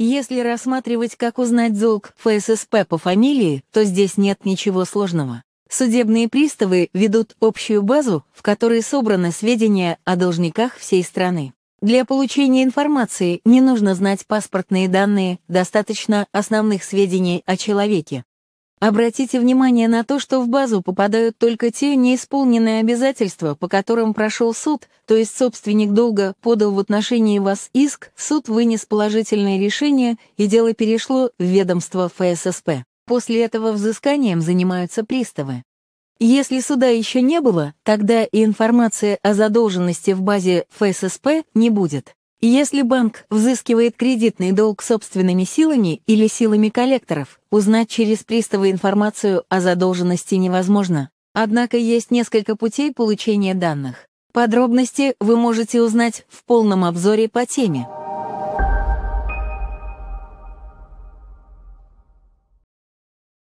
Если рассматривать, как узнать долг ФССП по фамилии, то здесь нет ничего сложного. Судебные приставы ведут общую базу, в которой собраны сведения о должниках всей страны. Для получения информации не нужно знать паспортные данные, достаточно основных сведений о человеке. Обратите внимание на то, что в базу попадают только те неисполненные обязательства, по которым прошел суд, то есть собственник долга подал в отношении вас иск, суд вынес положительное решение, и дело перешло в ведомство ФССП. После этого взысканием занимаются приставы. Если суда еще не было, тогда и информации о задолженности в базе ФССП не будет. Если банк взыскивает кредитный долг собственными силами или силами коллекторов, узнать через приставы информацию о задолженности невозможно. Однако есть несколько путей получения данных. Подробности вы можете узнать в полном обзоре по теме.